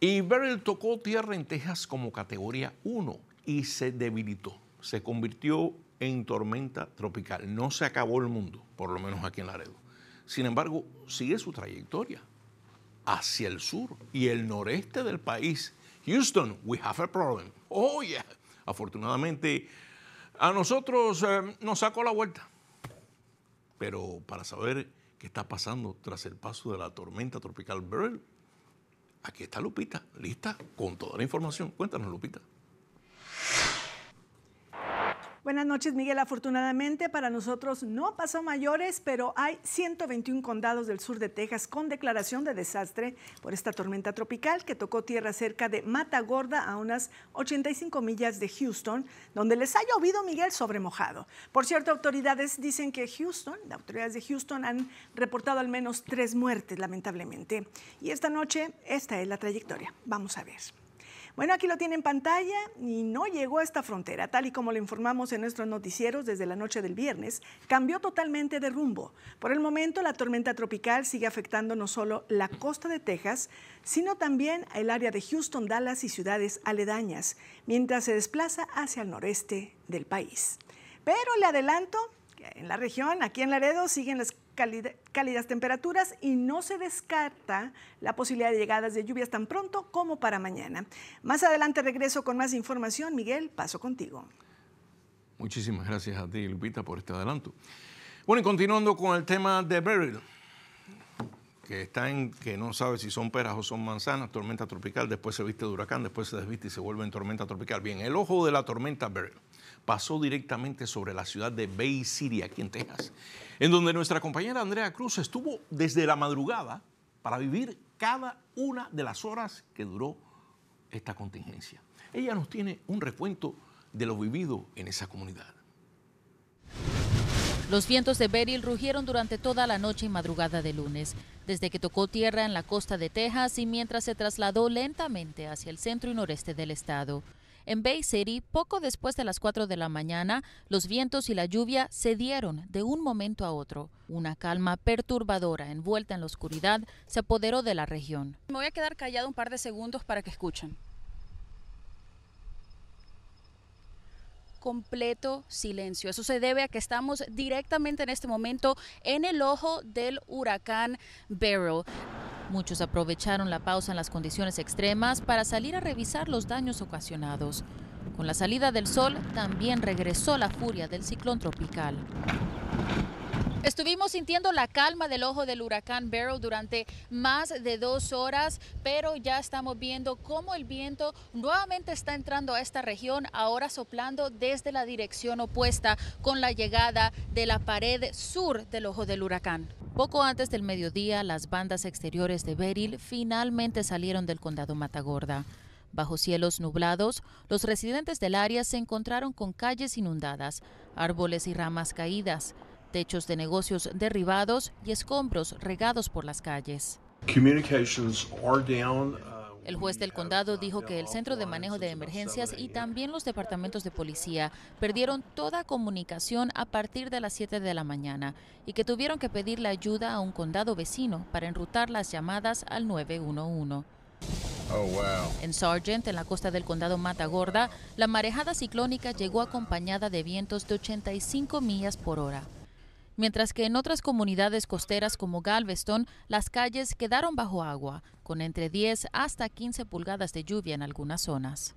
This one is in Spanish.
Y Beryl tocó tierra en Texas como categoría 1 y se debilitó. Se convirtió en tormenta tropical. No se acabó el mundo, por lo menos aquí en Laredo. Sin embargo, sigue su trayectoria hacia el sur y el noreste del país. Houston, we have a problem. Oh, yeah. Afortunadamente, a nosotros eh, nos sacó la vuelta. Pero para saber qué está pasando tras el paso de la tormenta tropical Beryl, Aquí está Lupita, lista, con toda la información. Cuéntanos, Lupita. Buenas noches, Miguel. Afortunadamente para nosotros no pasó mayores, pero hay 121 condados del sur de Texas con declaración de desastre por esta tormenta tropical que tocó tierra cerca de Matagorda a unas 85 millas de Houston, donde les ha llovido, Miguel, sobre Por cierto, autoridades dicen que Houston, las autoridades de Houston han reportado al menos tres muertes, lamentablemente. Y esta noche, esta es la trayectoria. Vamos a ver. Bueno, aquí lo tiene en pantalla y no llegó a esta frontera. Tal y como lo informamos en nuestros noticieros desde la noche del viernes, cambió totalmente de rumbo. Por el momento, la tormenta tropical sigue afectando no solo la costa de Texas, sino también el área de Houston, Dallas y ciudades aledañas, mientras se desplaza hacia el noreste del país. Pero le adelanto que en la región, aquí en Laredo, siguen las cálidas temperaturas y no se descarta la posibilidad de llegadas de lluvias tan pronto como para mañana. Más adelante regreso con más información. Miguel, paso contigo. Muchísimas gracias a ti, Lupita, por este adelanto. Bueno, y continuando con el tema de Beryl que está en que no sabe si son peras o son manzanas, tormenta tropical, después se viste huracán, después se desviste y se vuelve en tormenta tropical. Bien, el ojo de la tormenta pasó directamente sobre la ciudad de Bay City, aquí en Texas, en donde nuestra compañera Andrea Cruz estuvo desde la madrugada para vivir cada una de las horas que duró esta contingencia. Ella nos tiene un recuento de lo vivido en esa comunidad. Los vientos de Beryl rugieron durante toda la noche y madrugada de lunes, desde que tocó tierra en la costa de Texas y mientras se trasladó lentamente hacia el centro y noreste del estado. En Bay City, poco después de las 4 de la mañana, los vientos y la lluvia cedieron de un momento a otro. Una calma perturbadora envuelta en la oscuridad se apoderó de la región. Me voy a quedar callado un par de segundos para que escuchen. completo silencio. Eso se debe a que estamos directamente en este momento en el ojo del huracán Beryl. Muchos aprovecharon la pausa en las condiciones extremas para salir a revisar los daños ocasionados. Con la salida del sol también regresó la furia del ciclón tropical. Estuvimos sintiendo la calma del ojo del huracán Beryl durante más de dos horas, pero ya estamos viendo cómo el viento nuevamente está entrando a esta región, ahora soplando desde la dirección opuesta con la llegada de la pared sur del ojo del huracán. Poco antes del mediodía, las bandas exteriores de Beryl finalmente salieron del condado Matagorda. Bajo cielos nublados, los residentes del área se encontraron con calles inundadas, árboles y ramas caídas techos de negocios derribados y escombros regados por las calles. Uh, el juez del condado uh, dijo que el Centro de Manejo de Emergencias y también los departamentos de policía perdieron toda comunicación a partir de las 7 de la mañana y que tuvieron que pedir la ayuda a un condado vecino para enrutar las llamadas al 911. En Sargent, en la costa del condado Matagorda, la marejada ciclónica llegó acompañada de vientos de 85 millas por hora mientras que en otras comunidades costeras como Galveston, las calles quedaron bajo agua, con entre 10 hasta 15 pulgadas de lluvia en algunas zonas.